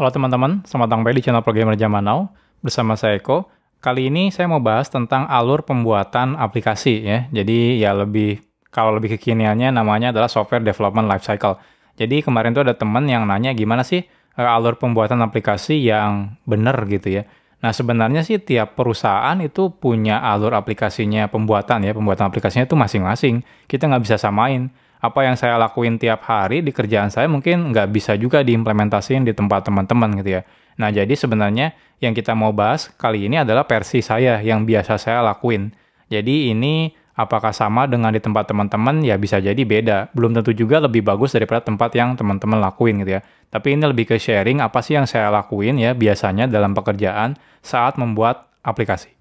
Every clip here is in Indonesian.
Halo teman-teman, selamat datang kembali di channel Programmer Zaman Now. Bersama saya Eko. Kali ini saya mau bahas tentang alur pembuatan aplikasi ya. Jadi ya lebih kalau lebih kekiniannya namanya adalah software development lifecycle. Jadi kemarin tuh ada teman yang nanya gimana sih eh, alur pembuatan aplikasi yang benar gitu ya. Nah sebenarnya sih tiap perusahaan itu punya alur aplikasinya pembuatan ya. Pembuatan aplikasinya itu masing-masing. Kita nggak bisa samain apa yang saya lakuin tiap hari di kerjaan saya mungkin nggak bisa juga diimplementasikan di tempat teman-teman gitu ya. Nah jadi sebenarnya yang kita mau bahas kali ini adalah versi saya yang biasa saya lakuin. Jadi ini apakah sama dengan di tempat teman-teman ya bisa jadi beda. Belum tentu juga lebih bagus daripada tempat yang teman-teman lakuin gitu ya. Tapi ini lebih ke sharing apa sih yang saya lakuin ya biasanya dalam pekerjaan saat membuat aplikasi.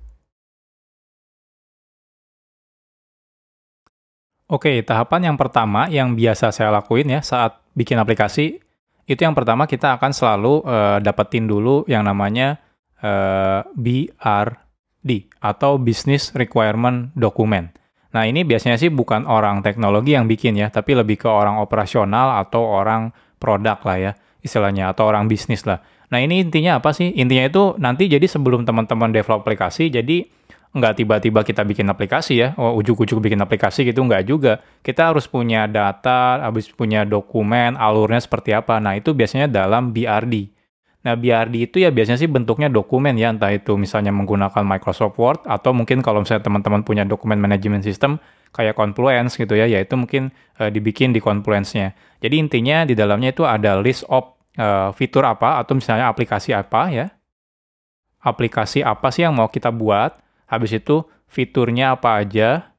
Oke, tahapan yang pertama yang biasa saya lakuin ya saat bikin aplikasi itu yang pertama kita akan selalu uh, dapetin dulu yang namanya uh, eh, BRD atau Business Requirement Document. Nah, ini biasanya sih bukan orang teknologi yang bikin ya, tapi lebih ke orang operasional atau orang produk lah ya istilahnya atau orang bisnis lah. Nah, ini intinya apa sih? Intinya itu nanti jadi sebelum teman-teman develop aplikasi jadi nggak tiba-tiba kita bikin aplikasi ya, oh, ujuk-ujuk bikin aplikasi gitu nggak juga. Kita harus punya data, habis punya dokumen, alurnya seperti apa. Nah itu biasanya dalam BRD. Nah BRD itu ya biasanya sih bentuknya dokumen ya, entah itu misalnya menggunakan Microsoft Word atau mungkin kalau misalnya teman-teman punya dokumen manajemen sistem kayak Confluence gitu ya, yaitu mungkin uh, dibikin di Confluence-nya. Jadi intinya di dalamnya itu ada list of uh, fitur apa atau misalnya aplikasi apa ya, aplikasi apa sih yang mau kita buat habis itu fiturnya apa aja,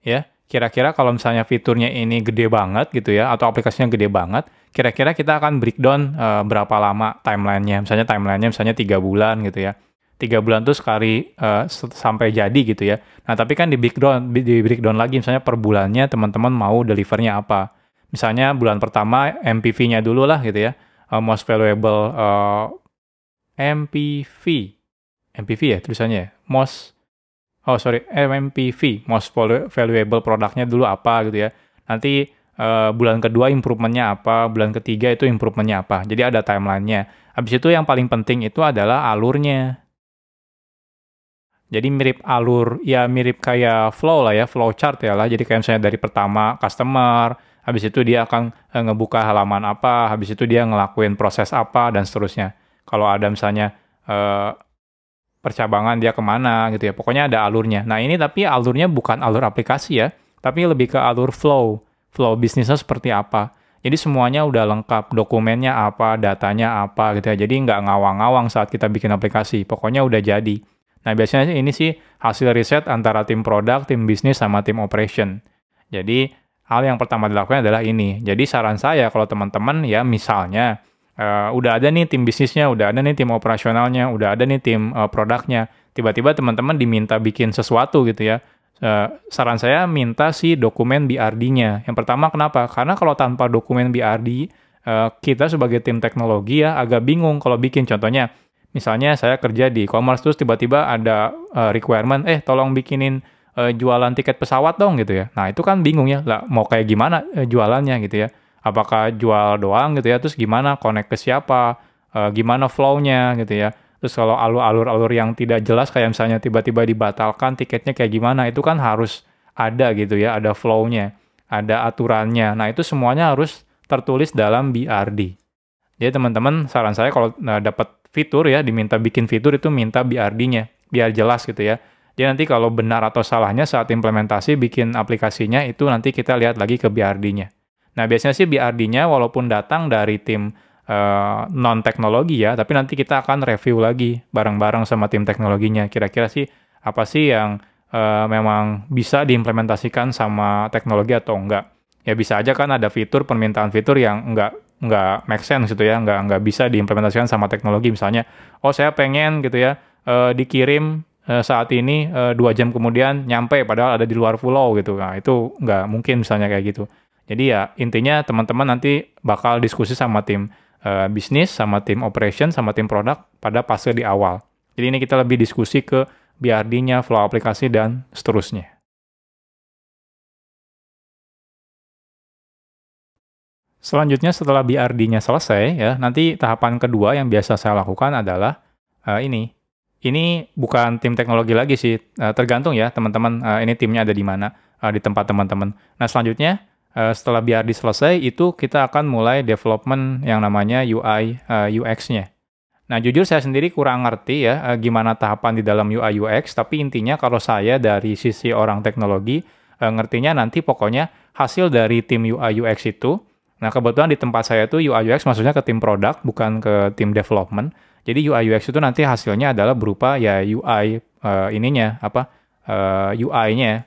ya. Kira-kira kalau misalnya fiturnya ini gede banget gitu ya, atau aplikasinya gede banget, kira-kira kita akan breakdown e, berapa lama timelinenya. Misalnya timelinenya misalnya tiga bulan gitu ya. Tiga bulan tuh sekali e, sampai jadi gitu ya. Nah tapi kan di breakdown, di breakdown lagi misalnya per bulannya teman-teman mau delivernya apa. Misalnya bulan pertama MPV-nya dulu lah gitu ya. E, most valuable e, MPV. MPV ya tulisannya ya. Most oh sorry MMPV most valuable produknya dulu apa gitu ya nanti uh, bulan kedua improvementnya apa bulan ketiga itu improvementnya apa jadi ada timelinenya habis itu yang paling penting itu adalah alurnya jadi mirip alur, ya mirip kayak flow lah ya, flow chart ya lah. Jadi kayak misalnya dari pertama customer, habis itu dia akan eh, ngebuka halaman apa, habis itu dia ngelakuin proses apa, dan seterusnya. Kalau ada misalnya eh, percabangan dia kemana gitu ya. Pokoknya ada alurnya. Nah ini tapi alurnya bukan alur aplikasi ya, tapi lebih ke alur flow. Flow bisnisnya seperti apa. Jadi semuanya udah lengkap, dokumennya apa, datanya apa gitu ya. Jadi nggak ngawang-ngawang saat kita bikin aplikasi, pokoknya udah jadi. Nah biasanya ini sih hasil riset antara tim produk, tim bisnis, sama tim operation. Jadi hal yang pertama dilakukan adalah ini. Jadi saran saya kalau teman-teman ya misalnya uh, udah ada nih tim bisnisnya, udah ada nih tim operasionalnya, udah ada nih tim uh, produknya. Tiba-tiba teman-teman diminta bikin sesuatu gitu ya. Uh, saran saya minta sih dokumen BRD-nya. Yang pertama kenapa? Karena kalau tanpa dokumen BRD, uh, kita sebagai tim teknologi ya agak bingung kalau bikin. Contohnya, misalnya saya kerja di e-commerce terus tiba-tiba ada uh, requirement, eh tolong bikinin uh, jualan tiket pesawat dong gitu ya. Nah itu kan bingung ya, lah mau kayak gimana uh, jualannya gitu ya apakah jual doang gitu ya terus gimana connect ke siapa uh, gimana flow-nya gitu ya terus kalau alur-alur-alur yang tidak jelas kayak misalnya tiba-tiba dibatalkan tiketnya kayak gimana itu kan harus ada gitu ya ada flow-nya ada aturannya nah itu semuanya harus tertulis dalam BRD jadi teman-teman saran saya kalau nah, dapat fitur ya diminta bikin fitur itu minta BRD-nya biar jelas gitu ya jadi nanti kalau benar atau salahnya saat implementasi bikin aplikasinya itu nanti kita lihat lagi ke BRD-nya. Nah, biasanya sih BRD-nya walaupun datang dari tim uh, eh, non teknologi ya, tapi nanti kita akan review lagi bareng-bareng sama tim teknologinya. Kira-kira sih apa sih yang uh, memang bisa diimplementasikan sama teknologi atau enggak? Ya bisa aja kan ada fitur permintaan fitur yang enggak nggak make sense gitu ya, nggak nggak bisa diimplementasikan sama teknologi misalnya. Oh saya pengen gitu ya uh, dikirim uh, saat ini dua jam kemudian nyampe padahal ada di luar pulau gitu. Nah itu nggak mungkin misalnya kayak gitu. Jadi ya intinya teman-teman nanti bakal diskusi sama tim uh, bisnis, sama tim operation, sama tim produk pada fase di awal. Jadi ini kita lebih diskusi ke BRD-nya, flow aplikasi, dan seterusnya. Selanjutnya setelah BRD-nya selesai ya, nanti tahapan kedua yang biasa saya lakukan adalah uh, ini. Ini bukan tim teknologi lagi sih, eh, tergantung ya teman-teman ini timnya ada di mana, di tempat teman-teman. Nah selanjutnya uh, setelah BRD selesai itu kita akan mulai development yang namanya UI uh, eh, UX-nya. Nah, jujur saya sendiri kurang ngerti ya uh, gimana tahapan di dalam UI UX, tapi intinya kalau saya dari sisi orang teknologi uh, ngertinya nanti pokoknya hasil dari tim UI UX itu. Nah, kebetulan di tempat saya itu UI UX maksudnya ke tim produk bukan ke tim development. Jadi UI UX itu nanti hasilnya adalah berupa ya UI uh, ininya apa uh, UI-nya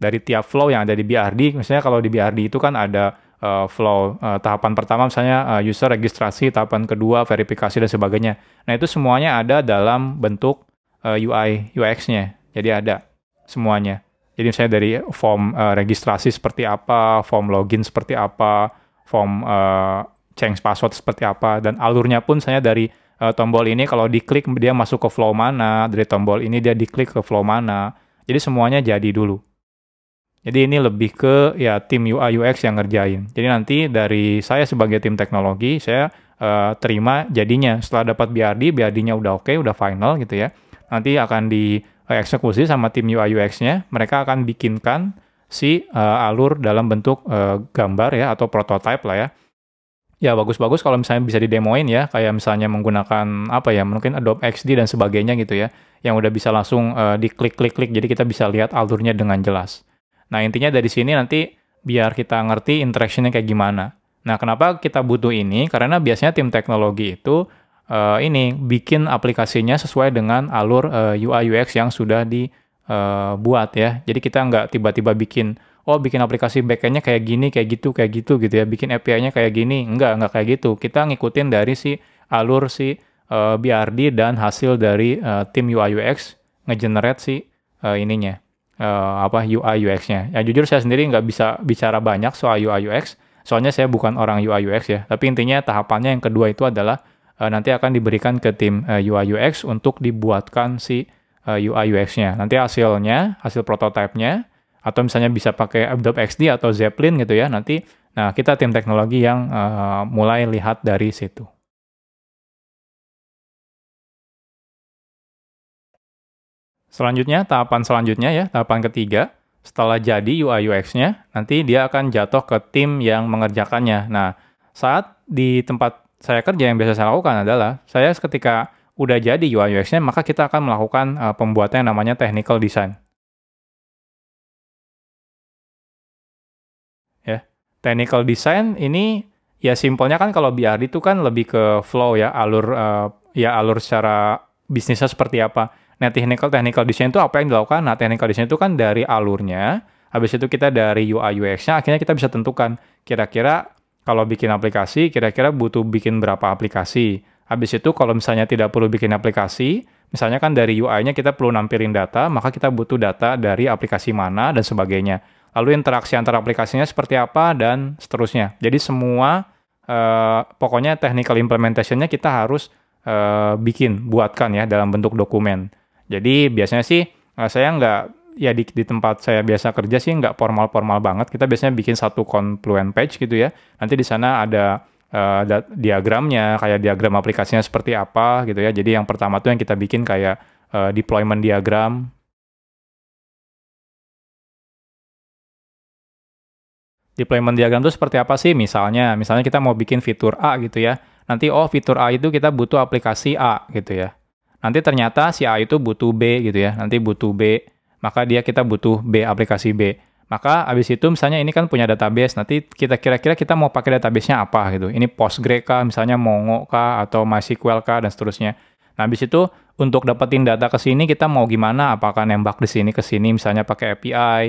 dari tiap flow yang ada di BRD. Misalnya kalau di BRD itu kan ada uh, flow uh, tahapan pertama misalnya uh, user registrasi, tahapan kedua verifikasi dan sebagainya. Nah, itu semuanya ada dalam bentuk uh, UI UX-nya. Jadi ada semuanya. Jadi misalnya dari form uh, registrasi seperti apa, form login seperti apa, form uh, change password seperti apa dan alurnya pun misalnya dari uh, tombol ini kalau diklik dia masuk ke flow mana, dari tombol ini dia diklik ke flow mana. Jadi semuanya jadi dulu. Jadi ini lebih ke ya tim UI UX yang ngerjain. Jadi nanti dari saya sebagai tim teknologi, saya uh, terima jadinya setelah dapat BRD, BRD-nya udah oke, okay, udah final gitu ya. Nanti akan dieksekusi sama tim UI UX-nya, mereka akan bikinkan si uh, alur dalam bentuk uh, gambar ya atau prototype lah ya. Ya bagus-bagus kalau misalnya bisa didemoin ya, kayak misalnya menggunakan apa ya, mungkin Adobe XD dan sebagainya gitu ya, yang udah bisa langsung uh, diklik-klik-klik jadi kita bisa lihat alurnya dengan jelas. Nah, intinya dari sini nanti biar kita ngerti interaction kayak gimana. Nah, kenapa kita butuh ini? Karena biasanya tim teknologi itu uh, ini bikin aplikasinya sesuai dengan alur uh, eh, UI UX yang sudah dibuat eh, ya. Jadi kita nggak tiba-tiba bikin oh bikin aplikasi backend-nya kayak gini, kayak gitu, kayak gitu gitu ya. Bikin API-nya kayak gini, nggak nggak kayak gitu. Kita ngikutin dari si alur si uh, BRD dan hasil dari uh, tim UI UX ngegenerate si uh, ininya uh, apa UI UX-nya. Yang jujur saya sendiri nggak bisa bicara banyak soal UI UX, soalnya saya bukan orang UI UX ya. Tapi intinya tahapannya yang kedua itu adalah uh, nanti akan diberikan ke tim uh, eh, UI UX untuk dibuatkan si uh, UI UX-nya. Nanti hasilnya, hasil prototipenya, atau misalnya bisa pakai Adobe XD atau Zeppelin gitu ya. Nanti, nah kita tim teknologi yang uh, mulai lihat dari situ. Selanjutnya, tahapan selanjutnya ya, tahapan ketiga, setelah jadi UI UX-nya, nanti dia akan jatuh ke tim yang mengerjakannya. Nah, saat di tempat saya kerja yang biasa saya lakukan adalah, saya ketika udah jadi UI UX-nya, maka kita akan melakukan uh, pembuatan yang namanya technical design. Ya, technical design ini ya simpelnya kan kalau BRD itu kan lebih ke flow ya, alur uh, ya alur secara bisnisnya seperti apa. Nah, technical technical design itu apa yang dilakukan? Nah, technical design itu kan dari alurnya, habis itu kita dari UI UX-nya akhirnya kita bisa tentukan kira-kira kalau bikin aplikasi kira-kira butuh bikin berapa aplikasi. Habis itu kalau misalnya tidak perlu bikin aplikasi, misalnya kan dari UI-nya kita perlu nampilin data, maka kita butuh data dari aplikasi mana dan sebagainya. Lalu interaksi antara aplikasinya seperti apa dan seterusnya. Jadi semua eh, pokoknya technical implementation-nya kita harus eh, bikin, buatkan ya dalam bentuk dokumen. Jadi biasanya sih eh, saya nggak ya di, di tempat saya biasa kerja sih nggak formal-formal banget. Kita biasanya bikin satu confluent page gitu ya. Nanti di sana ada uh, diagramnya, kayak diagram aplikasinya seperti apa gitu ya. Jadi yang pertama tuh yang kita bikin kayak uh, deployment diagram. Deployment diagram itu seperti apa sih? Misalnya, misalnya kita mau bikin fitur A gitu ya. Nanti oh fitur A itu kita butuh aplikasi A gitu ya. Nanti ternyata si A itu butuh B gitu ya. Nanti butuh B, maka dia kita butuh B aplikasi B. Maka abis itu misalnya ini kan punya database, nanti kita kira-kira kita mau pakai databasenya apa gitu. Ini Postgre kah, misalnya Mongo kah, atau MySQL kah, dan seterusnya. Nah abis itu untuk dapetin data ke sini kita mau gimana, apakah nembak di sini ke sini misalnya pakai API,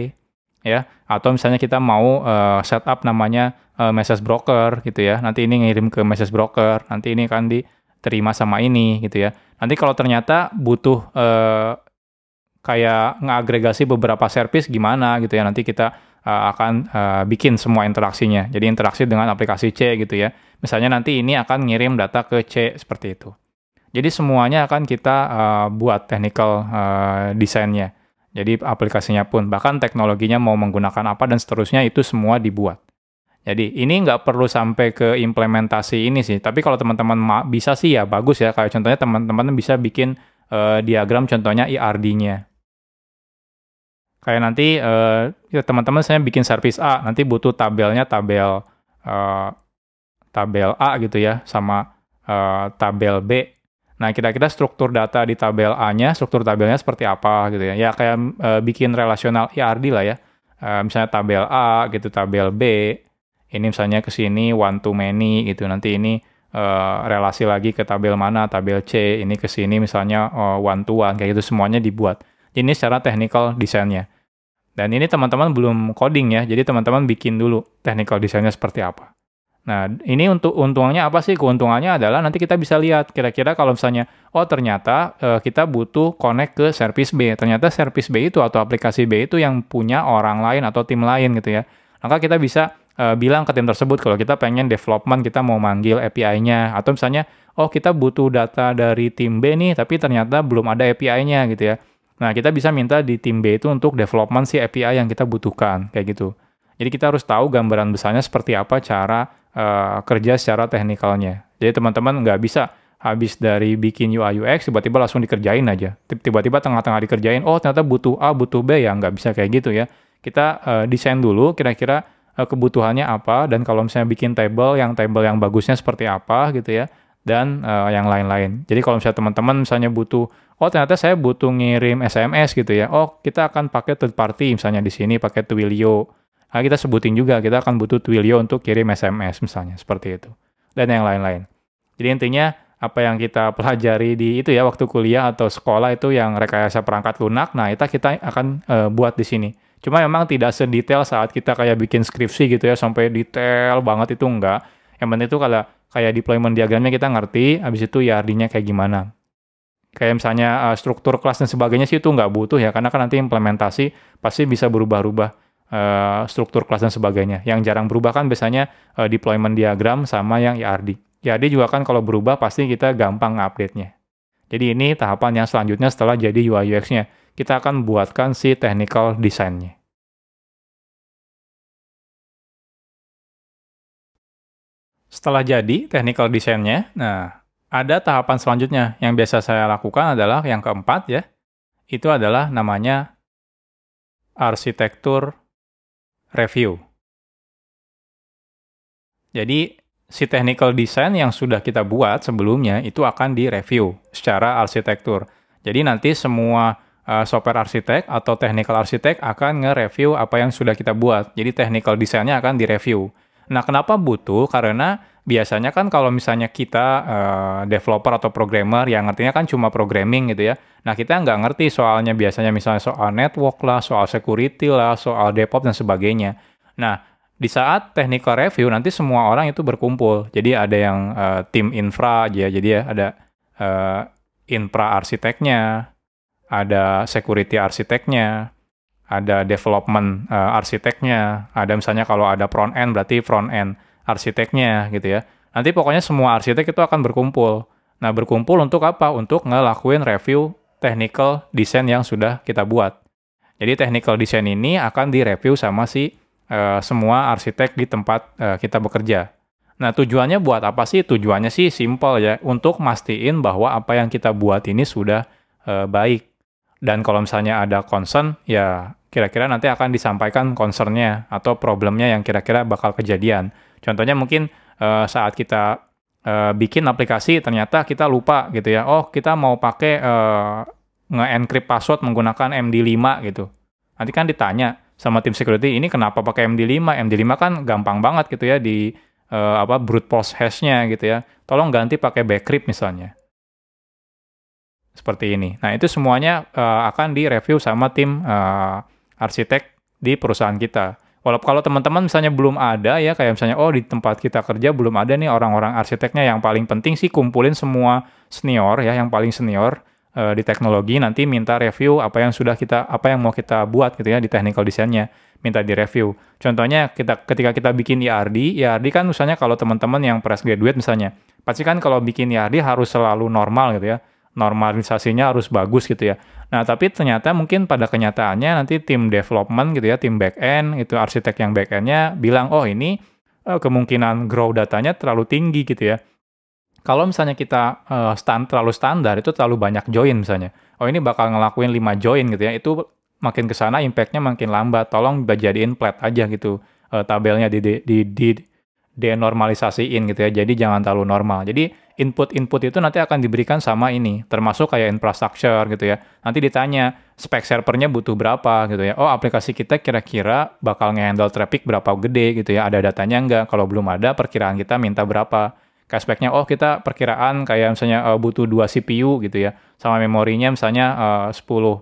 ya atau misalnya kita mau uh, setup namanya uh, message broker gitu ya nanti ini ngirim ke message broker nanti ini kan di terima sama ini gitu ya. Nanti kalau ternyata butuh uh, kayak ngagregasi beberapa service gimana gitu ya. Nanti kita uh, akan uh, bikin semua interaksinya. Jadi interaksi dengan aplikasi C gitu ya. Misalnya nanti ini akan ngirim data ke C seperti itu. Jadi semuanya akan kita uh, buat technical uh, desainnya. Jadi aplikasinya pun bahkan teknologinya mau menggunakan apa dan seterusnya itu semua dibuat. Jadi ini nggak perlu sampai ke implementasi ini sih. Tapi kalau teman-teman bisa sih ya bagus ya. Kayak contohnya teman-teman bisa bikin uh, diagram contohnya IRD-nya. E kayak nanti uh, teman-teman saya bikin service A, nanti butuh tabelnya tabel uh, tabel A gitu ya sama uh, tabel B. Nah, kira-kira struktur data di tabel A-nya, struktur tabelnya seperti apa gitu ya. Ya kayak uh, bikin relasional IRD e lah ya. Uh, misalnya tabel A gitu, tabel B, ini misalnya ke sini one to many gitu nanti ini uh, relasi lagi ke tabel mana tabel C ini ke sini misalnya uh, one to one kayak gitu semuanya dibuat ini secara technical desainnya dan ini teman-teman belum coding ya jadi teman-teman bikin dulu technical desainnya seperti apa nah ini untuk untungnya apa sih keuntungannya adalah nanti kita bisa lihat kira-kira kalau misalnya oh ternyata uh, kita butuh connect ke service B ternyata service B itu atau aplikasi B itu yang punya orang lain atau tim lain gitu ya maka kita bisa uh, bilang ke tim tersebut kalau kita pengen development kita mau manggil API-nya atau misalnya oh kita butuh data dari tim B nih tapi ternyata belum ada API-nya gitu ya. Nah, kita bisa minta di tim B itu untuk development si API yang kita butuhkan kayak gitu. Jadi kita harus tahu gambaran besarnya seperti apa cara uh, kerja secara teknikalnya. Jadi teman-teman nggak bisa habis dari bikin UI UX tiba-tiba langsung dikerjain aja. Tiba-tiba tengah-tengah dikerjain, oh ternyata butuh A, butuh B ya nggak bisa kayak gitu ya. Kita uh, desain dulu kira-kira Eh, kebutuhannya apa dan kalau misalnya bikin table yang table yang bagusnya seperti apa gitu ya dan uh, yang lain-lain. Jadi kalau misalnya teman-teman misalnya butuh oh ternyata saya butuh ngirim SMS gitu ya. Oh, kita akan pakai third party misalnya di sini pakai Twilio. Nah, kita sebutin juga kita akan butuh Twilio untuk kirim SMS misalnya seperti itu dan yang lain-lain. Jadi intinya apa yang kita pelajari di itu ya waktu kuliah atau sekolah itu yang rekayasa perangkat lunak. Nah, itu kita akan uh, buat di sini. Cuma memang tidak sedetail saat kita kayak bikin skripsi gitu ya sampai detail banget itu enggak. Yang penting itu kalau kayak deployment diagramnya kita ngerti, habis itu ya artinya kayak gimana. Kayak misalnya uh, struktur kelas dan sebagainya sih itu nggak butuh ya, karena kan nanti implementasi pasti bisa berubah-ubah uh, struktur kelas dan sebagainya. Yang jarang berubah kan biasanya uh, deployment diagram sama yang ERD. ERD juga kan kalau berubah pasti kita gampang update-nya. Jadi ini tahapan yang selanjutnya setelah jadi UI UX-nya kita akan buatkan si technical desainnya. Setelah jadi technical desainnya, nah ada tahapan selanjutnya yang biasa saya lakukan adalah yang keempat ya, itu adalah namanya arsitektur review. Jadi si technical design yang sudah kita buat sebelumnya itu akan direview secara arsitektur. Jadi nanti semua uh, software arsitek atau technical arsitek akan nge-review apa yang sudah kita buat. Jadi technical desainnya akan direview. Nah, kenapa butuh? Karena biasanya kan kalau misalnya kita uh, developer atau programmer yang ngertinya kan cuma programming gitu ya. Nah, kita nggak ngerti soalnya biasanya misalnya soal network lah, soal security lah, soal DevOps dan sebagainya. Nah, di saat technical review nanti semua orang itu berkumpul. Jadi ada yang uh, tim infra aja, jadi ya ada uh, infra arsiteknya, ada security arsiteknya, ada development uh, arsiteknya, ada misalnya kalau ada front end berarti front end arsiteknya gitu ya. Nanti pokoknya semua arsitek itu akan berkumpul. Nah, berkumpul untuk apa? Untuk ngelakuin review technical design yang sudah kita buat. Jadi technical design ini akan direview sama si uh, semua arsitek di tempat uh, kita bekerja. Nah, tujuannya buat apa sih? Tujuannya sih simple ya, untuk mastiin bahwa apa yang kita buat ini sudah uh, baik. Dan kalau misalnya ada concern, ya kira-kira nanti akan disampaikan concernnya atau problemnya yang kira-kira bakal kejadian. Contohnya mungkin uh, saat kita uh, bikin aplikasi ternyata kita lupa gitu ya, oh kita mau pakai uh, nge-encrypt password menggunakan MD5 gitu. Nanti kan ditanya sama tim security ini kenapa pakai MD5? MD5 kan gampang banget gitu ya di uh, apa brute force hashnya gitu ya. Tolong ganti pakai backcrypt misalnya seperti ini. Nah, itu semuanya uh, akan direview sama tim uh, arsitek di perusahaan kita. Walaupun kalau teman-teman misalnya belum ada ya, kayak misalnya oh di tempat kita kerja belum ada nih orang-orang arsiteknya yang paling penting sih kumpulin semua senior ya, yang paling senior uh, di teknologi nanti minta review apa yang sudah kita apa yang mau kita buat gitu ya di technical desainnya minta di review. Contohnya kita ketika kita bikin IRD, e IRD e kan misalnya kalau teman-teman yang fresh graduate misalnya, pasti kan kalau bikin IRD e harus selalu normal gitu ya normalisasinya harus bagus gitu ya. Nah, tapi ternyata mungkin pada kenyataannya nanti tim development gitu ya, tim back end itu arsitek yang back endnya bilang, "Oh, ini uh, kemungkinan grow datanya terlalu tinggi gitu ya." Kalau misalnya kita uh, eh, stand terlalu standar itu terlalu banyak join misalnya. Oh, ini bakal ngelakuin 5 join gitu ya. Itu makin ke sana impactnya makin lambat. Tolong jadiin flat aja gitu uh, tabelnya di di di, di denormalisasiin gitu ya. Jadi jangan terlalu normal. Jadi input-input itu nanti akan diberikan sama ini, termasuk kayak infrastructure gitu ya. Nanti ditanya spek servernya butuh berapa gitu ya. Oh aplikasi kita kira-kira bakal ngehandle traffic berapa gede gitu ya. Ada datanya nggak? Kalau belum ada perkiraan kita minta berapa. Kayak oh kita perkiraan kayak misalnya uh, butuh 2 CPU gitu ya. Sama memorinya misalnya eh, uh,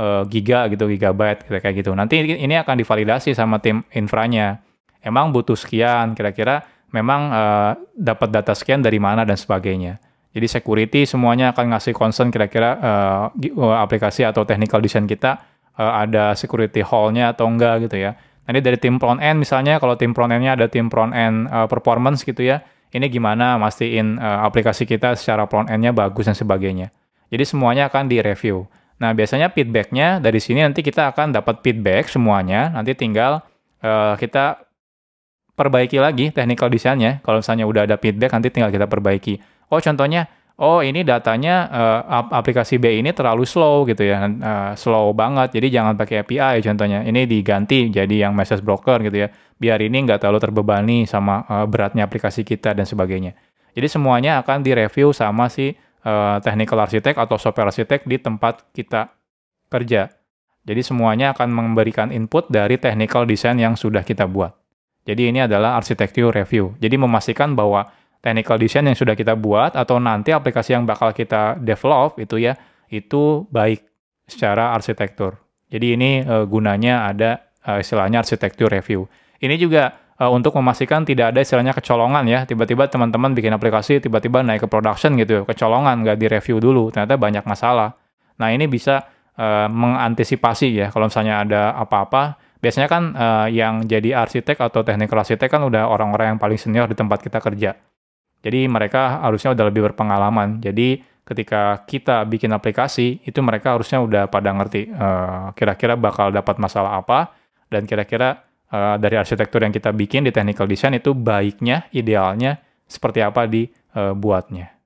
10 eh, giga gitu, gigabyte gitu, kayak gitu. Nanti ini akan divalidasi sama tim infranya emang butuh sekian kira-kira memang uh, dapat data sekian dari mana dan sebagainya. Jadi security semuanya akan ngasih concern kira-kira uh, aplikasi atau technical design kita uh, ada security hall-nya atau enggak gitu ya. Nanti dari tim front end misalnya kalau tim front end-nya ada tim front end uh, performance gitu ya. Ini gimana mastiin uh, aplikasi kita secara front end-nya bagus dan sebagainya. Jadi semuanya akan direview. Nah biasanya feedbacknya dari sini nanti kita akan dapat feedback semuanya. Nanti tinggal uh, kita perbaiki lagi technical desainnya. Kalau misalnya udah ada feedback nanti tinggal kita perbaiki. Oh contohnya, oh ini datanya uh, aplikasi B ini terlalu slow gitu ya, uh, slow banget. Jadi jangan pakai API contohnya. Ini diganti jadi yang message broker gitu ya. Biar ini nggak terlalu terbebani sama uh, beratnya aplikasi kita dan sebagainya. Jadi semuanya akan direview sama si uh, technical architect atau software architect di tempat kita kerja. Jadi semuanya akan memberikan input dari technical design yang sudah kita buat. Jadi ini adalah arsitektur review. Jadi memastikan bahwa technical design yang sudah kita buat atau nanti aplikasi yang bakal kita develop itu ya itu baik secara arsitektur. Jadi ini uh, gunanya ada uh, istilahnya arsitektur review. Ini juga uh, untuk memastikan tidak ada istilahnya kecolongan ya. Tiba-tiba teman-teman bikin aplikasi tiba-tiba naik ke production gitu, kecolongan nggak direview dulu, ternyata banyak masalah. Nah, ini bisa uh, mengantisipasi ya kalau misalnya ada apa-apa biasanya kan uh, yang jadi arsitek atau teknik arsitek kan udah orang-orang yang paling senior di tempat kita kerja. Jadi mereka harusnya udah lebih berpengalaman. Jadi ketika kita bikin aplikasi itu mereka harusnya udah pada ngerti kira eh, kira-kira bakal dapat masalah apa dan kira-kira uh, dari arsitektur yang kita bikin di technical design itu baiknya, idealnya seperti apa dibuatnya. Uh,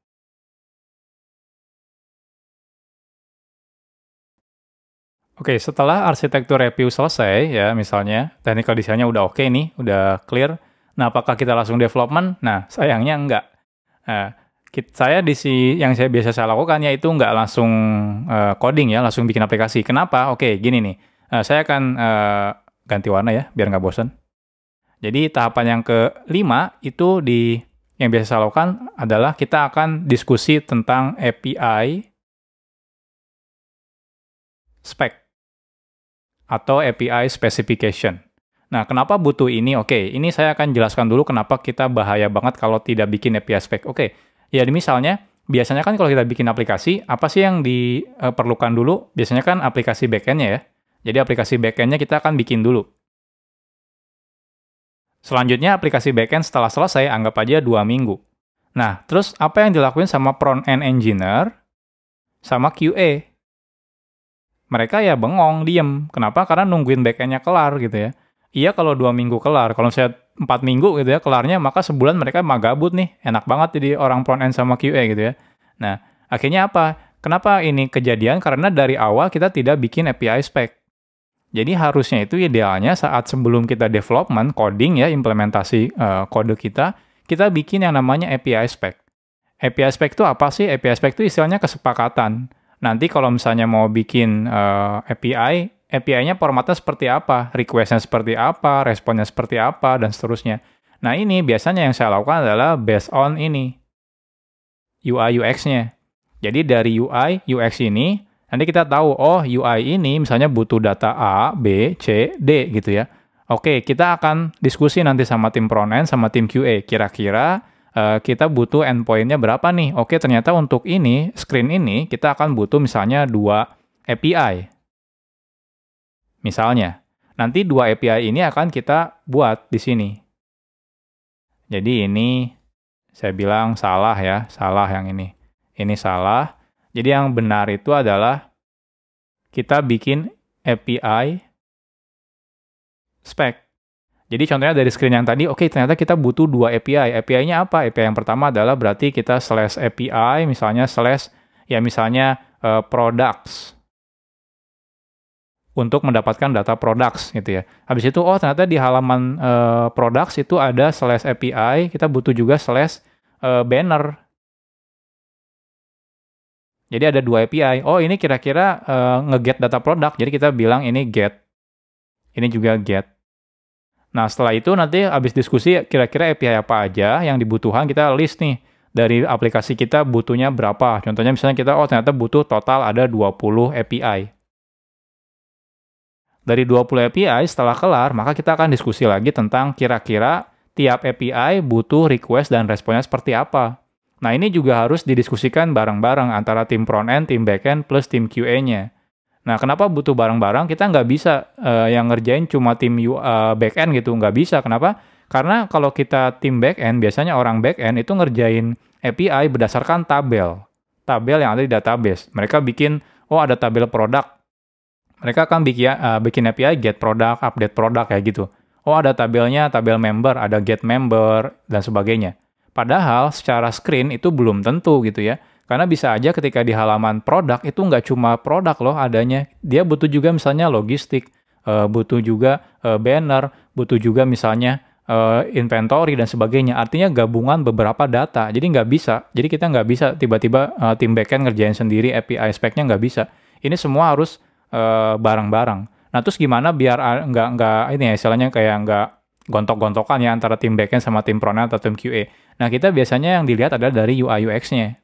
Oke, okay, setelah arsitektur review selesai ya misalnya, technical design-nya udah oke okay nih, udah clear. Nah, apakah kita langsung development? Nah, sayangnya enggak. Nah, kita, saya di si yang saya biasa saya lakukan yaitu enggak langsung uh, coding ya, langsung bikin aplikasi. Kenapa? Oke, okay, gini nih. Uh, saya akan uh, ganti warna ya, biar nggak bosan. Jadi tahapan yang kelima itu di yang biasa saya lakukan adalah kita akan diskusi tentang API spek atau API specification. Nah, kenapa butuh ini? Oke, okay, ini saya akan jelaskan dulu kenapa kita bahaya banget kalau tidak bikin API spec. Oke, okay, ya misalnya biasanya kan kalau kita bikin aplikasi, apa sih yang diperlukan dulu? Biasanya kan aplikasi backend-nya ya. Jadi aplikasi backend-nya kita akan bikin dulu. Selanjutnya aplikasi backend setelah selesai anggap aja dua minggu. Nah, terus apa yang dilakuin sama front end engineer sama QA? mereka ya bengong, diem. Kenapa? Karena nungguin back kelar gitu ya. Iya kalau dua minggu kelar, kalau saya empat minggu gitu ya kelarnya, maka sebulan mereka mah gabut nih. Enak banget jadi orang front end sama QA gitu ya. Nah, akhirnya apa? Kenapa ini kejadian? Karena dari awal kita tidak bikin API spec. Jadi harusnya itu idealnya saat sebelum kita development, coding ya, implementasi uh, kode kita, kita bikin yang namanya API spec. API spec itu apa sih? API spec itu istilahnya kesepakatan nanti kalau misalnya mau bikin uh, eh, API, API-nya formatnya seperti apa, requestnya seperti apa, responnya seperti apa, dan seterusnya. Nah ini biasanya yang saya lakukan adalah based on ini, UI UX-nya. Jadi dari UI UX ini, nanti kita tahu, oh UI ini misalnya butuh data A, B, C, D gitu ya. Oke, kita akan diskusi nanti sama tim front end sama tim QA. Kira-kira uh, kita butuh endpointnya berapa nih. Oke, ternyata untuk ini, screen ini, kita akan butuh misalnya dua API. Misalnya, nanti dua API ini akan kita buat di sini. Jadi ini saya bilang salah ya, salah yang ini. Ini salah. Jadi yang benar itu adalah kita bikin API spec. Jadi contohnya dari screen yang tadi, oke okay, ternyata kita butuh dua API. API-nya apa? API yang pertama adalah berarti kita slash API, misalnya slash, ya misalnya uh, products. Untuk mendapatkan data products gitu ya. Habis itu, oh ternyata di halaman uh, products itu ada slash API, kita butuh juga slash uh, banner. Jadi ada dua API. Oh ini kira-kira uh, ngeget data product, jadi kita bilang ini get. Ini juga get Nah setelah itu nanti habis diskusi kira-kira API apa aja yang dibutuhkan kita list nih dari aplikasi kita butuhnya berapa. Contohnya misalnya kita oh ternyata butuh total ada 20 API. Dari 20 API setelah kelar maka kita akan diskusi lagi tentang kira-kira tiap API butuh request dan responnya seperti apa. Nah ini juga harus didiskusikan bareng-bareng antara tim front end, tim back end, plus tim QA-nya. Nah, kenapa butuh barang-barang? Kita nggak bisa uh, yang ngerjain cuma tim uh, back end gitu, nggak bisa. Kenapa? Karena kalau kita tim back end, biasanya orang back end itu ngerjain API berdasarkan tabel, tabel yang ada di database. Mereka bikin, oh ada tabel produk. Mereka akan bikin, uh, bikin API get product, update product kayak gitu. Oh ada tabelnya, tabel member, ada get member dan sebagainya. Padahal secara screen itu belum tentu gitu ya karena bisa aja ketika di halaman produk itu nggak cuma produk loh adanya, dia butuh juga misalnya logistik, eh, butuh juga eh, banner, butuh juga misalnya eh, inventory dan sebagainya. Artinya gabungan beberapa data. Jadi nggak bisa. Jadi kita nggak bisa tiba-tiba tim backend ngerjain sendiri API speknya nggak bisa. Ini semua harus barang-barang. Nah terus gimana biar nggak nggak ini ya istilahnya kayak nggak gontok-gontokan ya antara tim backend sama tim frontend atau tim QA. Nah kita biasanya yang dilihat adalah dari UI UX-nya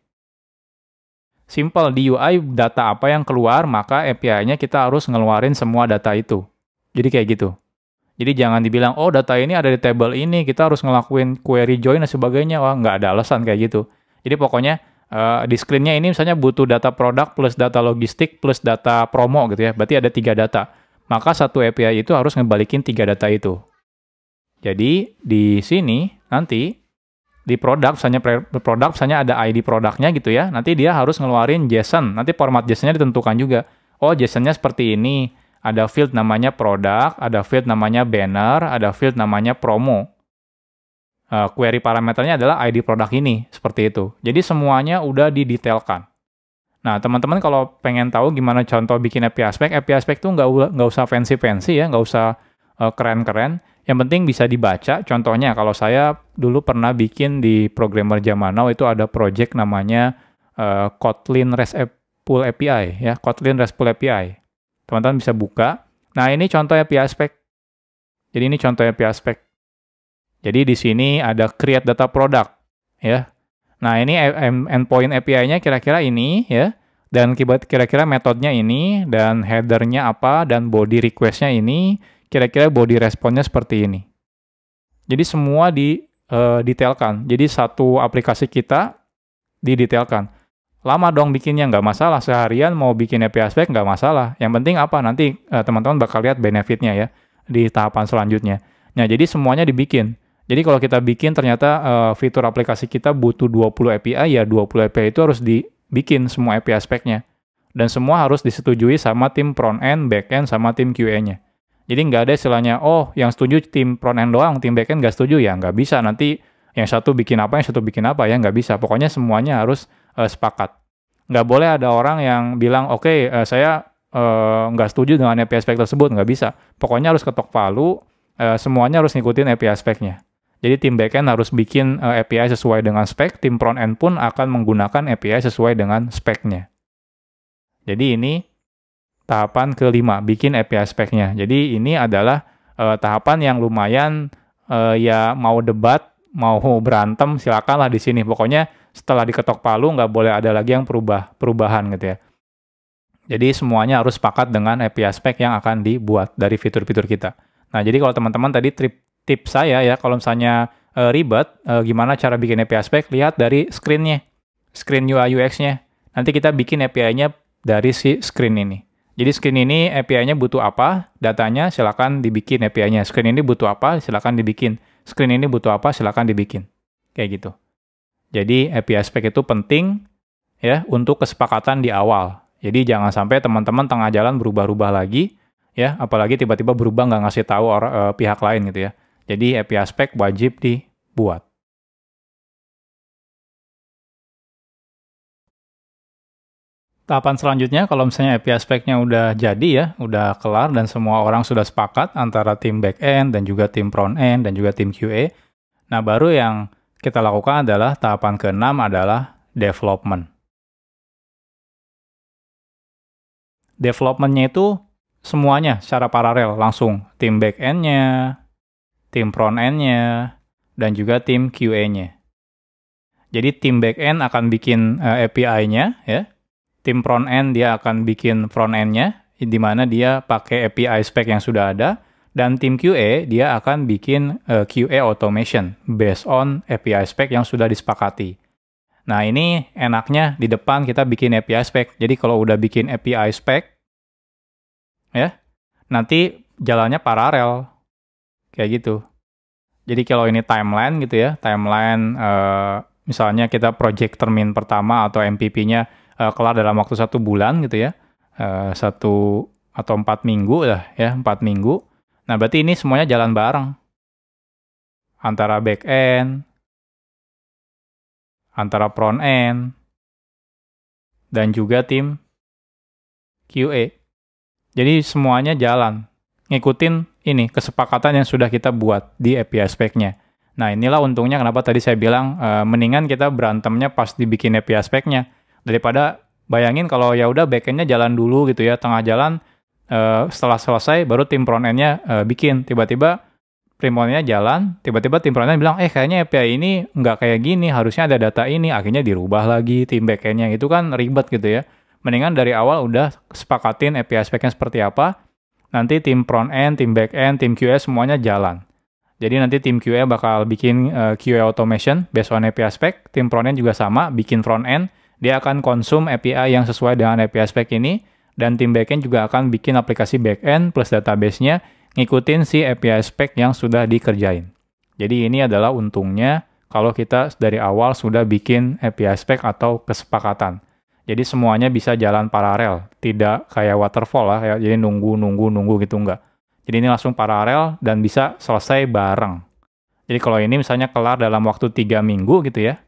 Simple di UI data apa yang keluar, maka API-nya kita harus ngeluarin semua data itu. Jadi kayak gitu. Jadi jangan dibilang, oh data ini ada di table ini, kita harus ngelakuin query join dan sebagainya. Wah, nggak ada alasan kayak gitu. Jadi pokoknya uh, di screen-nya ini misalnya butuh data produk plus data logistik plus data promo gitu ya. Berarti ada tiga data. Maka satu API itu harus ngebalikin tiga data itu. Jadi di sini nanti di produk, misalnya produk, misalnya ada ID produknya gitu ya. Nanti dia harus ngeluarin JSON. Nanti format JSON-nya ditentukan juga. Oh, JSON-nya seperti ini. Ada field namanya produk, ada field namanya banner, ada field namanya promo. Uh, query parameternya adalah ID produk ini, seperti itu. Jadi semuanya udah didetailkan. Nah, teman-teman kalau pengen tahu gimana contoh bikin API aspect, API aspect tuh nggak usah fancy-fancy ya, nggak usah eh, keren-keren. Uh, keren -keren. Yang penting bisa dibaca. Contohnya kalau saya dulu pernah bikin di programmer zaman now itu ada project namanya uh, Kotlin Restful API ya, Kotlin Restful API. Teman-teman bisa buka. Nah, ini contoh API spec. Jadi ini contoh API spec. Jadi di sini ada create data product ya. Nah, ini e-, endpoint API-nya kira-kira ini ya dan kira-kira metodenya ini dan headernya apa dan body request-nya ini kira-kira body responnya seperti ini. Jadi semua didetailkan. Eh, jadi satu aplikasi kita didetailkan. Lama dong bikinnya, nggak masalah. Seharian mau bikin API spec nggak masalah. Yang penting apa? Nanti eh, teman-teman bakal lihat benefitnya ya di tahapan selanjutnya. Nah, jadi semuanya dibikin. Jadi kalau kita bikin ternyata uh, fitur aplikasi kita butuh 20 API, ya 20 API itu harus dibikin semua API spec-nya. Dan semua harus disetujui sama tim front-end, back-end, sama tim QA-nya. Jadi nggak ada istilahnya, oh yang setuju tim front end doang, tim back end nggak setuju ya, nggak bisa. Nanti yang satu bikin apa, yang satu bikin apa ya, nggak bisa. Pokoknya semuanya harus uh, sepakat. Nggak boleh ada orang yang bilang, oke okay, uh, eh, saya uh, nggak setuju dengan API spec tersebut, nggak bisa. Pokoknya harus ketok palu, uh, semuanya harus ngikutin API speknya. Jadi tim back-end harus bikin uh, API sesuai dengan spek, tim front end pun akan menggunakan API sesuai dengan speknya. Jadi ini tahapan kelima, bikin API spec-nya. Jadi ini adalah uh, tahapan yang lumayan uh, ya mau debat, mau berantem silakanlah di sini. Pokoknya setelah diketok palu nggak boleh ada lagi yang perubah perubahan gitu ya. Jadi semuanya harus sepakat dengan API spec yang akan dibuat dari fitur-fitur kita. Nah, jadi kalau teman-teman tadi trip tips saya ya, kalau misalnya e, ribet, e, gimana cara bikin API spec lihat dari screen-nya, screen UI UX-nya. Nanti kita bikin API-nya dari si screen ini. Jadi screen ini API-nya butuh apa, datanya silakan dibikin API-nya. Screen ini butuh apa, silakan dibikin. Screen ini butuh apa, silakan dibikin. Kayak gitu. Jadi API spec itu penting ya untuk kesepakatan di awal. Jadi jangan sampai teman-teman tengah jalan berubah-ubah lagi ya, apalagi tiba-tiba berubah nggak ngasih tahu orang, eh, pihak lain gitu ya. Jadi API spec wajib dibuat. Tahapan selanjutnya kalau misalnya API aspeknya udah jadi ya, udah kelar dan semua orang sudah sepakat antara tim back end dan juga tim front end dan juga tim QA. Nah baru yang kita lakukan adalah tahapan keenam adalah development. Development-nya itu semuanya secara paralel langsung tim back back-end-nya, tim front front-end-nya, dan juga tim QA-nya. Jadi tim back end akan bikin uh, eh, API-nya ya, tim front end dia akan bikin front endnya di mana dia pakai API spec yang sudah ada dan tim QA dia akan bikin uh, eh, QA automation based on API spec yang sudah disepakati. Nah, ini enaknya di depan kita bikin API spec. Jadi kalau udah bikin API spec ya, nanti jalannya paralel. Kayak gitu. Jadi kalau ini timeline gitu ya, timeline uh, misalnya kita project termin pertama atau MPP-nya uh, kelar dalam waktu satu bulan gitu ya uh, satu atau empat minggu lah ya empat minggu nah berarti ini semuanya jalan bareng antara back end antara front end dan juga tim QA jadi semuanya jalan ngikutin ini kesepakatan yang sudah kita buat di API spec-nya. Nah, inilah untungnya kenapa tadi saya bilang e, mendingan kita berantemnya pas dibikin API spec-nya daripada bayangin kalau ya udah backendnya jalan dulu gitu ya tengah jalan uh, setelah selesai baru tim frontendnya uh, eh, bikin tiba-tiba primonnya jalan tiba-tiba tim front end bilang eh kayaknya API ini nggak kayak gini harusnya ada data ini akhirnya dirubah lagi tim backendnya itu kan ribet gitu ya mendingan dari awal udah sepakatin API speknya seperti apa nanti tim front end, tim back end, tim QA semuanya jalan. Jadi nanti tim QA bakal bikin uh, eh, QA automation based on API spec, tim front end juga sama bikin front end, dia akan konsum API yang sesuai dengan API spec ini, dan tim backend juga akan bikin aplikasi backend plus database-nya ngikutin si API spec yang sudah dikerjain. Jadi ini adalah untungnya kalau kita dari awal sudah bikin API spec atau kesepakatan. Jadi semuanya bisa jalan paralel, tidak kayak waterfall lah, ya. jadi nunggu, nunggu, nunggu gitu enggak. Jadi ini langsung paralel dan bisa selesai bareng. Jadi kalau ini misalnya kelar dalam waktu 3 minggu gitu ya,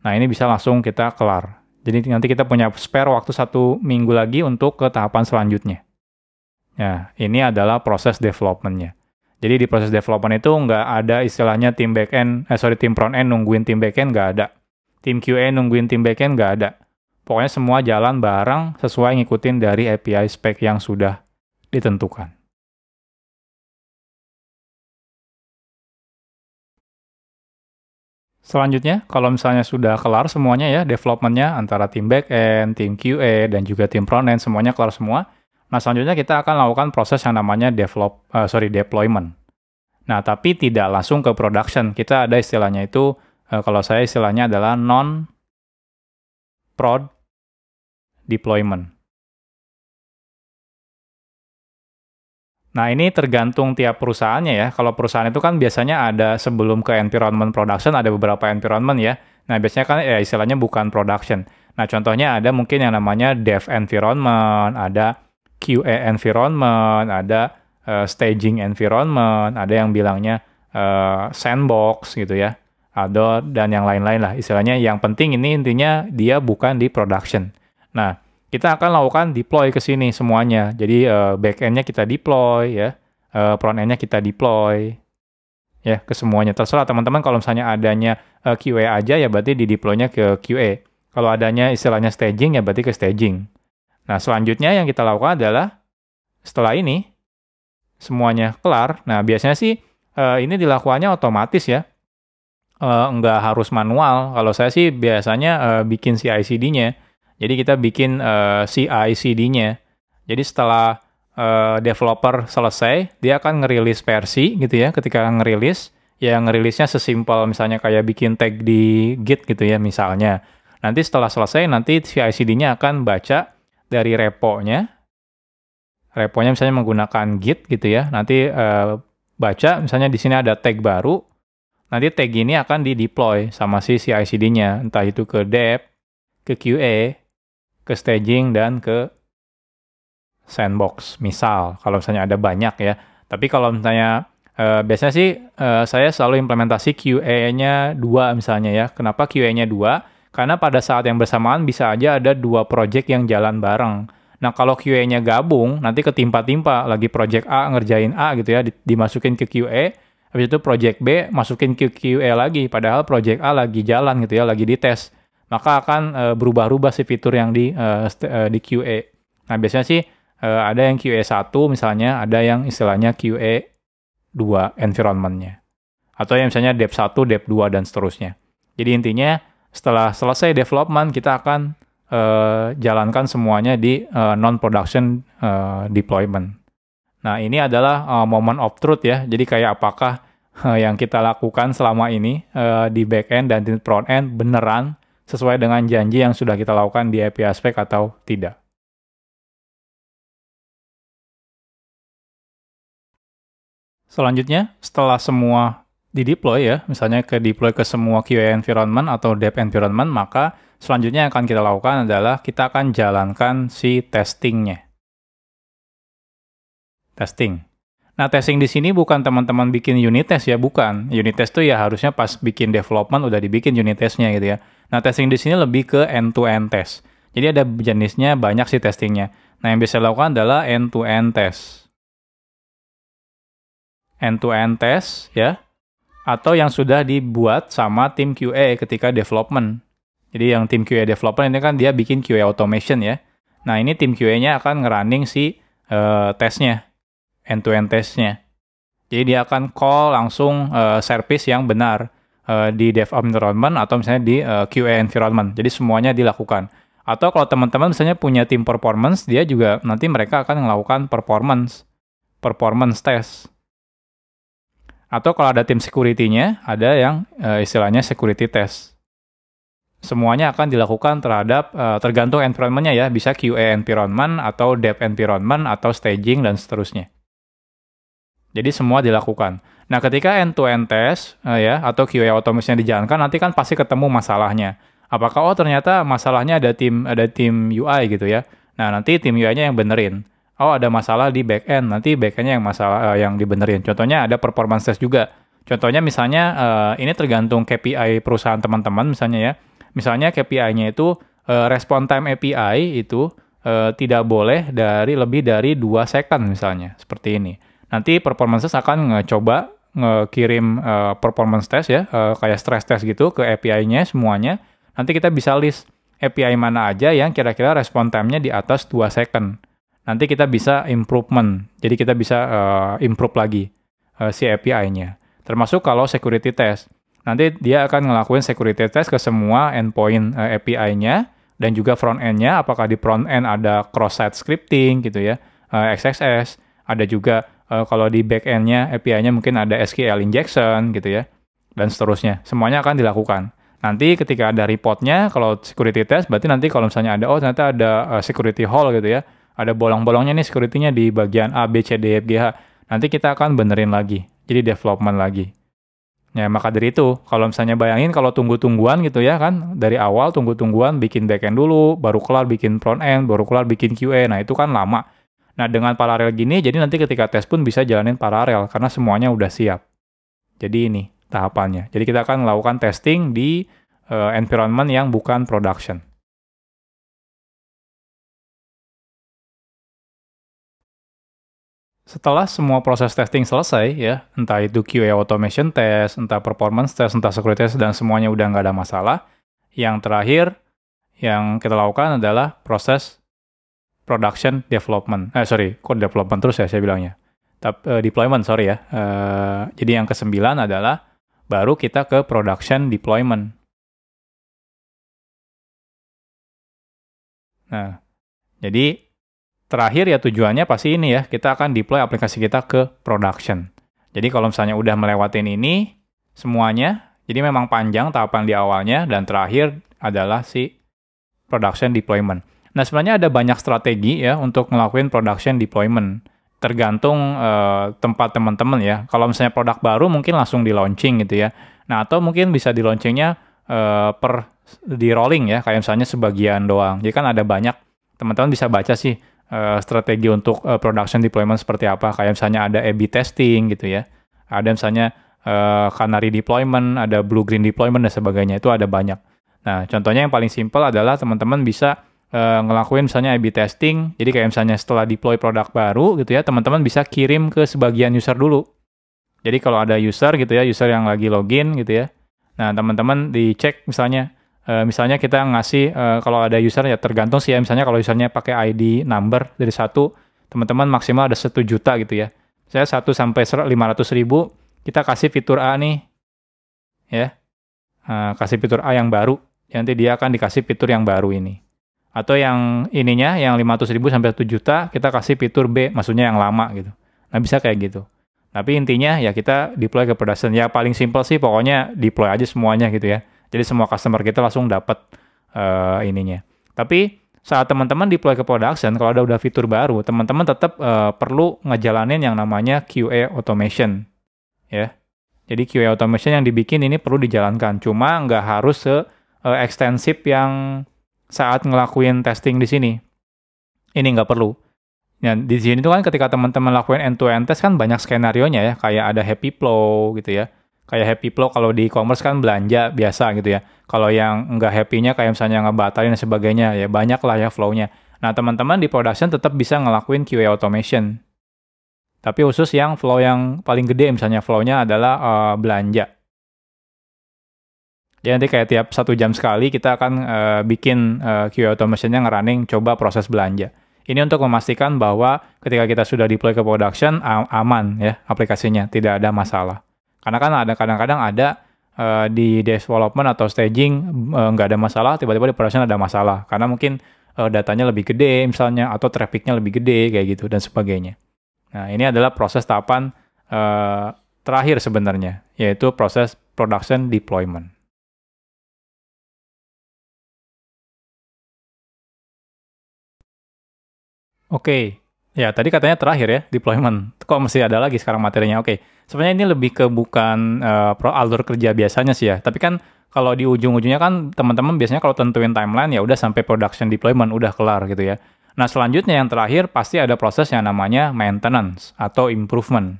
Nah ini bisa langsung kita kelar. Jadi nanti kita punya spare waktu satu minggu lagi untuk ke tahapan selanjutnya. Ya, ini adalah proses developmentnya. Jadi di proses development itu nggak ada istilahnya tim backend, eh sorry tim front end nungguin tim backend nggak ada. Tim QA nungguin tim backend nggak ada. Pokoknya semua jalan bareng sesuai ngikutin dari API spec yang sudah ditentukan. Selanjutnya, kalau misalnya sudah kelar semuanya ya, developmentnya antara tim backend, tim QA, dan juga tim frontend, semuanya kelar semua. Nah, selanjutnya kita akan lakukan proses yang namanya develop, uh, sorry, deployment. Nah, tapi tidak langsung ke production. Kita ada istilahnya itu, uh, kalau saya istilahnya adalah non-prod deployment. Nah ini tergantung tiap perusahaannya ya. Kalau perusahaan itu kan biasanya ada sebelum ke environment production ada beberapa environment ya. Nah biasanya kan ya istilahnya bukan production. Nah contohnya ada mungkin yang namanya dev environment, ada QA environment, ada uh, staging environment, ada yang bilangnya uh, sandbox gitu ya. Ada dan yang lain-lain lah. Istilahnya yang penting ini intinya dia bukan di production. Nah kita akan lakukan deploy ke sini semuanya. Jadi uh, eh, back nya kita deploy ya, uh, eh, front nya kita deploy ya ke semuanya. Terserah teman-teman kalau misalnya adanya uh, eh, QA aja ya berarti di deploy-nya ke QA. Kalau adanya istilahnya staging ya berarti ke staging. Nah selanjutnya yang kita lakukan adalah setelah ini semuanya kelar. Nah biasanya sih uh, ini dilakukannya otomatis ya. Uh, nggak harus manual. Kalau saya sih biasanya uh, bikin CI/CD-nya. Si jadi kita bikin uh, eh, CI CD-nya. Jadi setelah uh, developer selesai, dia akan ngerilis versi gitu ya. Ketika ngerilis, ya ngerilisnya sesimpel misalnya kayak bikin tag di Git gitu ya misalnya. Nanti setelah selesai, nanti CI/CD-nya akan baca dari repo-nya. Repo-nya misalnya menggunakan Git gitu ya. Nanti uh, baca misalnya di sini ada tag baru. Nanti tag ini akan di-deploy sama si CI/CD-nya, entah itu ke dev, ke QA, ke staging dan ke sandbox misal kalau misalnya ada banyak ya tapi kalau misalnya uh, biasanya sih uh, saya selalu implementasi QA-nya dua misalnya ya kenapa QA-nya dua karena pada saat yang bersamaan bisa aja ada dua project yang jalan bareng nah kalau QA-nya gabung nanti ketimpa-timpa lagi project A ngerjain A gitu ya dimasukin ke QA habis itu project B masukin ke QA lagi padahal project A lagi jalan gitu ya lagi dites maka akan uh, berubah-ubah si fitur yang di uh, uh, di QA. Nah, biasanya sih uh, ada yang QA 1 misalnya, ada yang istilahnya QA 2 environmentnya. Atau yang misalnya dev 1, dev 2 dan seterusnya. Jadi intinya setelah selesai development kita akan uh, jalankan semuanya di uh, non production uh, deployment. Nah, ini adalah uh, moment of truth ya. Jadi kayak apakah uh, yang kita lakukan selama ini uh, di back end dan di front end beneran sesuai dengan janji yang sudah kita lakukan di API aspect atau tidak. Selanjutnya, setelah semua di deploy ya, misalnya ke deploy ke semua QA environment atau dev environment, maka selanjutnya yang akan kita lakukan adalah kita akan jalankan si testingnya. Testing. Nah, testing di sini bukan teman-teman bikin unit test ya, bukan. Unit test itu ya harusnya pas bikin development udah dibikin unit testnya gitu ya. Nah, testing di sini lebih ke end-to-end test. Jadi ada jenisnya banyak sih testingnya. Nah, yang bisa dilakukan adalah end-to-end test. End-to-end test, ya. Atau yang sudah dibuat sama tim QA ketika development. Jadi yang tim QA development ini kan dia bikin QA automation ya. Nah, ini tim QA-nya akan ngerunning si uh, eh, tesnya, end-to-end testnya. Jadi dia akan call langsung uh, service yang benar. Eh, di dev environment atau misalnya di uh, eh, QA environment. Jadi semuanya dilakukan. Atau kalau teman-teman misalnya punya tim performance, dia juga nanti mereka akan melakukan performance performance test. Atau kalau ada tim security-nya, ada yang uh, istilahnya security test. Semuanya akan dilakukan terhadap uh, tergantung environment-nya ya, bisa QA environment atau dev environment atau staging dan seterusnya. Jadi semua dilakukan. Nah, ketika end-to-end test uh, ya atau QA automation dijalankan, nanti kan pasti ketemu masalahnya. Apakah oh ternyata masalahnya ada tim ada tim UI gitu ya. Nah, nanti tim UI-nya yang benerin. Oh, ada masalah di back end, nanti back end-nya yang masalah uh, yang dibenerin. Contohnya ada performance test juga. Contohnya misalnya uh, ini tergantung KPI perusahaan teman-teman misalnya ya. Misalnya KPI-nya itu uh, respon time API itu uh, tidak boleh dari lebih dari 2 second misalnya, seperti ini nanti performances akan ngecoba kirim uh, eh, performance test ya, uh, kayak stress test gitu ke API-nya semuanya. Nanti kita bisa list API mana aja yang kira-kira respon time-nya di atas 2 second. Nanti kita bisa improvement. Jadi kita bisa uh, improve lagi uh, si API-nya. Termasuk kalau security test. Nanti dia akan ngelakuin security test ke semua endpoint uh, API-nya dan juga front end-nya apakah di front end ada cross site scripting gitu ya, uh, XSS, ada juga uh, kalau di back end-nya API-nya mungkin ada SQL injection gitu ya dan seterusnya semuanya akan dilakukan nanti ketika ada reportnya kalau security test berarti nanti kalau misalnya ada oh ternyata ada uh, security hole gitu ya ada bolong-bolongnya nih security-nya di bagian A B C D F G H nanti kita akan benerin lagi jadi development lagi ya maka dari itu kalau misalnya bayangin kalau tunggu-tungguan gitu ya kan dari awal tunggu-tungguan bikin backend dulu baru kelar bikin front end baru kelar bikin QA nah itu kan lama Nah, dengan paralel gini, jadi nanti ketika tes pun bisa jalanin paralel karena semuanya udah siap. Jadi ini tahapannya. Jadi kita akan melakukan testing di uh, environment yang bukan production. Setelah semua proses testing selesai ya, entah itu QA automation test, entah performance test, entah security test, dan semuanya udah nggak ada masalah, yang terakhir yang kita lakukan adalah proses production development. Eh sorry, code development terus ya saya bilangnya. Tapi uh, eh, deployment sorry ya. Uh, jadi yang kesembilan adalah baru kita ke production deployment. Nah, jadi terakhir ya tujuannya pasti ini ya, kita akan deploy aplikasi kita ke production. Jadi kalau misalnya udah melewatin ini semuanya, jadi memang panjang tahapan di awalnya dan terakhir adalah si production deployment. Nah, sebenarnya ada banyak strategi ya untuk ngelakuin production deployment. Tergantung uh, tempat teman-teman ya. Kalau misalnya produk baru mungkin langsung di launching gitu ya. Nah, atau mungkin bisa di launchingnya uh, eh, per di rolling ya, kayak misalnya sebagian doang. Jadi kan ada banyak teman-teman bisa baca sih uh, strategi untuk uh, production deployment seperti apa. Kayak misalnya ada A/B testing gitu ya. Ada misalnya uh, Canary deployment, ada Blue Green deployment dan sebagainya. Itu ada banyak. Nah, contohnya yang paling simple adalah teman-teman bisa uh, ngelakuin misalnya A/B testing. Jadi kayak misalnya setelah deploy produk baru gitu ya, teman-teman bisa kirim ke sebagian user dulu. Jadi kalau ada user gitu ya, user yang lagi login gitu ya. Nah, teman-teman dicek misalnya uh, misalnya kita ngasih uh, kalau ada user ya tergantung sih ya misalnya kalau usernya pakai ID number dari satu teman-teman maksimal ada satu juta gitu ya. Saya 1 sampai 500 ribu kita kasih fitur A nih. Ya. Uh, kasih fitur A yang baru. Nanti dia akan dikasih fitur yang baru ini atau yang ininya yang 500 ribu sampai 1 juta kita kasih fitur B maksudnya yang lama gitu nah bisa kayak gitu tapi intinya ya kita deploy ke production ya paling simple sih pokoknya deploy aja semuanya gitu ya jadi semua customer kita langsung dapat uh, eh, ininya tapi saat teman-teman deploy ke production kalau ada udah fitur baru teman-teman tetap uh, eh, perlu ngejalanin yang namanya QA automation ya jadi QA automation yang dibikin ini perlu dijalankan cuma nggak harus se uh, ekstensif yang saat ngelakuin testing di sini. Ini nggak perlu. Ya, di sini tuh kan ketika teman-teman lakuin end-to-end test kan banyak skenario nya ya, kayak ada happy flow gitu ya. Kayak happy flow kalau di e-commerce kan belanja biasa gitu ya. Kalau yang nggak happy-nya kayak misalnya nggak ngebatalin dan sebagainya, ya banyak lah ya flow-nya. Nah, teman-teman di production tetap bisa ngelakuin QA automation. Tapi khusus yang flow yang paling gede misalnya flow-nya adalah uh, belanja. Jadi ya, nanti kayak tiap satu jam sekali kita akan uh, bikin uh, eh, QA automationnya ngerunning coba proses belanja. Ini untuk memastikan bahwa ketika kita sudah deploy ke production aman ya aplikasinya, tidak ada masalah. Karena kan ada kadang-kadang ada uh, di development atau staging uh, nggak ada masalah, tiba-tiba di production ada masalah. Karena mungkin uh, datanya lebih gede misalnya atau trafficnya lebih gede kayak gitu dan sebagainya. Nah ini adalah proses tahapan uh, terakhir sebenarnya, yaitu proses production deployment. Oke. Ya, tadi katanya terakhir ya, deployment. Kok masih ada lagi sekarang materinya? Oke. Sebenarnya ini lebih ke bukan uh, pro alur kerja biasanya sih ya. Tapi kan kalau di ujung-ujungnya kan teman-teman biasanya kalau tentuin timeline ya udah sampai production deployment udah kelar gitu ya. Nah, selanjutnya yang terakhir pasti ada proses yang namanya maintenance atau improvement.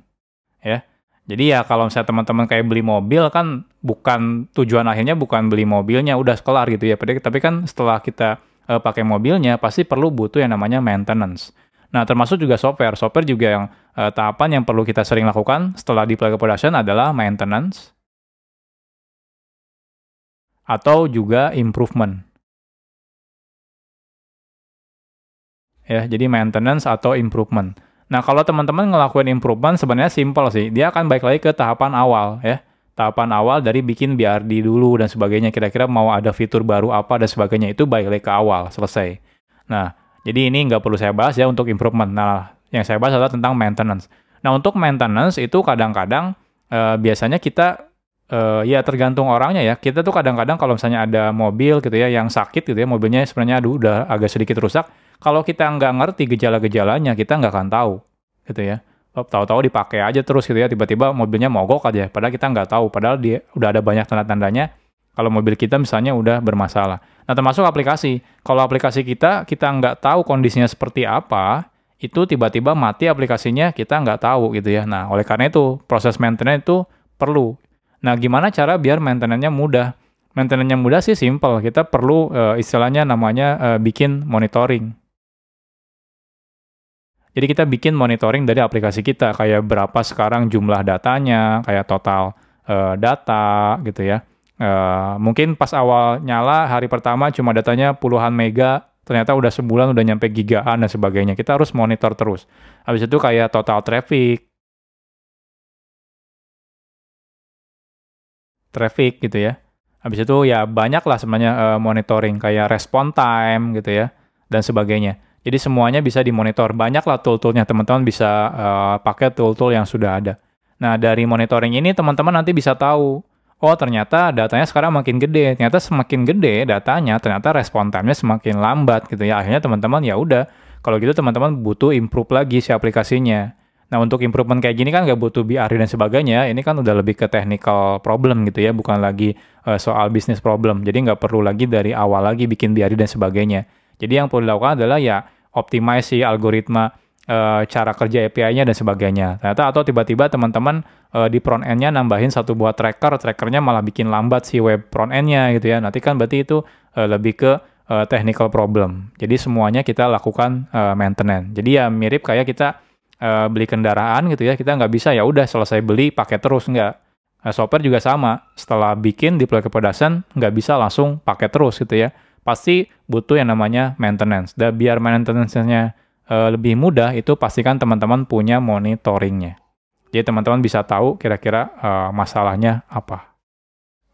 Ya. Jadi ya kalau misalnya teman-teman kayak beli mobil kan bukan tujuan akhirnya bukan beli mobilnya udah kelar gitu ya. Tapi kan setelah kita e, pakai mobilnya pasti perlu butuh yang namanya maintenance. Nah, termasuk juga software. Software juga yang e, tahapan yang perlu kita sering lakukan setelah di ke production adalah maintenance atau juga improvement. Ya, jadi maintenance atau improvement. Nah, kalau teman-teman ngelakuin improvement sebenarnya simple sih. Dia akan balik lagi ke tahapan awal ya tahapan awal dari bikin BRD dulu dan sebagainya. Kira-kira mau ada fitur baru apa dan sebagainya itu baik lagi ke awal selesai. Nah, jadi ini nggak perlu saya bahas ya untuk improvement. Nah, yang saya bahas adalah tentang maintenance. Nah, untuk maintenance itu kadang-kadang uh, biasanya kita uh, ya tergantung orangnya ya. Kita tuh kadang-kadang kalau misalnya ada mobil gitu ya yang sakit gitu ya, mobilnya sebenarnya aduh udah agak sedikit rusak. Kalau kita nggak ngerti gejala-gejalanya, kita nggak akan tahu gitu ya tahu-tahu dipakai aja terus gitu ya tiba-tiba mobilnya mogok aja padahal kita nggak tahu padahal dia udah ada banyak tanda-tandanya kalau mobil kita misalnya udah bermasalah nah termasuk aplikasi kalau aplikasi kita kita nggak tahu kondisinya seperti apa itu tiba-tiba mati aplikasinya kita nggak tahu gitu ya nah oleh karena itu proses maintenance itu perlu nah gimana cara biar maintenance-nya mudah maintenance-nya mudah sih simple kita perlu eh, istilahnya namanya eh, bikin monitoring jadi kita bikin monitoring dari aplikasi kita, kayak berapa sekarang jumlah datanya, kayak total uh, data gitu ya. Uh, mungkin pas awal nyala hari pertama cuma datanya puluhan mega, ternyata udah sebulan udah nyampe gigaan dan sebagainya. Kita harus monitor terus. Habis itu kayak total traffic, traffic gitu ya. Habis itu ya banyak lah sebenarnya uh, monitoring kayak respon time gitu ya dan sebagainya. Jadi semuanya bisa dimonitor. banyaklah tool-toolnya teman-teman bisa uh, pakai tool-tool yang sudah ada. Nah dari monitoring ini teman-teman nanti bisa tahu, oh ternyata datanya sekarang makin gede. Ternyata semakin gede datanya, ternyata respon time-nya semakin lambat gitu ya. Akhirnya teman-teman ya udah, kalau gitu teman-teman butuh improve lagi si aplikasinya. Nah untuk improvement kayak gini kan nggak butuh BRD dan sebagainya, ini kan udah lebih ke technical problem gitu ya, bukan lagi uh, soal bisnis problem. Jadi nggak perlu lagi dari awal lagi bikin BRD dan sebagainya. Jadi yang perlu dilakukan adalah ya optimasi algoritma e, cara kerja API-nya dan sebagainya. Ternyata atau tiba-tiba teman-teman e, di front end-nya nambahin satu buah tracker, trackernya malah bikin lambat si web front end-nya gitu ya. Nanti kan berarti itu e, lebih ke e, technical problem. Jadi semuanya kita lakukan e, maintenance. Jadi ya mirip kayak kita e, beli kendaraan gitu ya. Kita nggak bisa ya udah selesai beli pakai terus nggak. E, software juga sama. Setelah bikin deploy ke production nggak bisa langsung pakai terus gitu ya pasti butuh yang namanya maintenance. Dan biar maintenance-nya uh, lebih mudah, itu pastikan teman-teman punya monitoringnya. Jadi teman-teman bisa tahu kira-kira uh, masalahnya apa.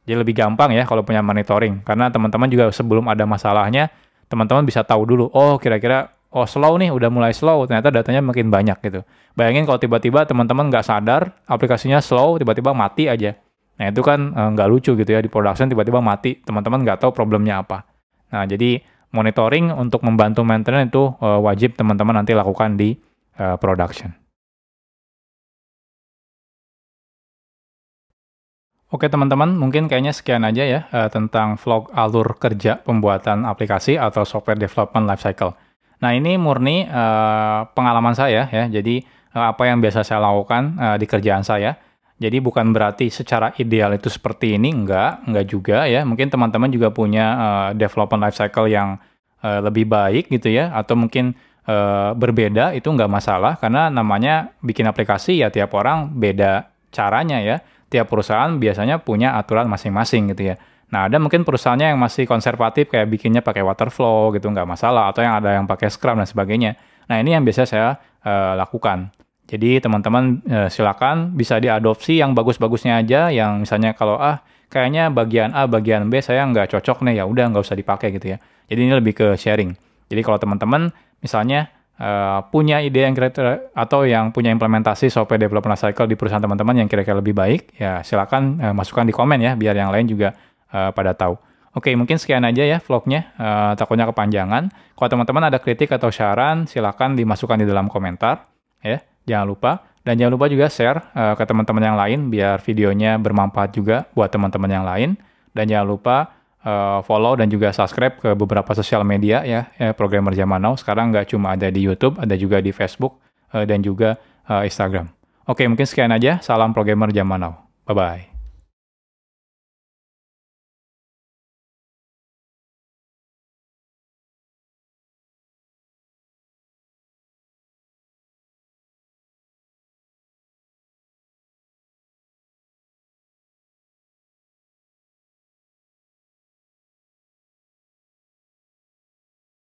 Jadi lebih gampang ya kalau punya monitoring. Karena teman-teman juga sebelum ada masalahnya, teman-teman bisa tahu dulu, oh kira-kira oh slow nih, udah mulai slow, ternyata datanya makin banyak gitu. Bayangin kalau tiba-tiba teman-teman nggak sadar, aplikasinya slow, tiba-tiba mati aja. Nah itu kan eh, nggak e, lucu gitu ya, di production tiba-tiba mati, teman-teman nggak tahu problemnya apa. Nah, jadi monitoring untuk membantu maintenance itu uh, wajib teman-teman nanti lakukan di uh, production. Oke teman-teman, mungkin kayaknya sekian aja ya uh, tentang vlog alur kerja pembuatan aplikasi atau software development lifecycle. Nah ini murni uh, pengalaman saya ya, jadi uh, apa yang biasa saya lakukan uh, di kerjaan saya jadi bukan berarti secara ideal itu seperti ini, enggak, enggak juga ya. Mungkin teman-teman juga punya uh, development life cycle yang uh, lebih baik gitu ya, atau mungkin uh, berbeda itu enggak masalah karena namanya bikin aplikasi ya tiap orang beda caranya ya. Tiap perusahaan biasanya punya aturan masing-masing gitu ya. Nah ada mungkin perusahaannya yang masih konservatif kayak bikinnya pakai water flow gitu enggak masalah atau yang ada yang pakai scrum dan sebagainya. Nah ini yang biasa saya uh, lakukan. Jadi teman-teman eh, silakan bisa diadopsi yang bagus-bagusnya aja, yang misalnya kalau ah kayaknya bagian A, bagian B saya nggak cocok nih ya udah nggak usah dipakai gitu ya. Jadi ini lebih ke sharing. Jadi kalau teman-teman misalnya eh, punya ide yang kira-kira atau yang punya implementasi software development cycle di perusahaan teman-teman yang kira-kira lebih baik, ya silakan eh, masukkan di komen ya biar yang lain juga eh, pada tahu. Oke, mungkin sekian aja ya vlognya. Uh, takutnya kepanjangan. Kalau teman-teman ada kritik atau saran, silakan dimasukkan di dalam komentar. Ya. Jangan lupa dan jangan lupa juga share uh, ke teman-teman yang lain biar videonya bermanfaat juga buat teman-teman yang lain. Dan jangan lupa uh, follow dan juga subscribe ke beberapa sosial media ya, ya programmer zaman now. Sekarang nggak cuma ada di YouTube, ada juga di Facebook uh, dan juga uh, Instagram. Oke, mungkin sekian aja. Salam programmer zaman now. Bye bye.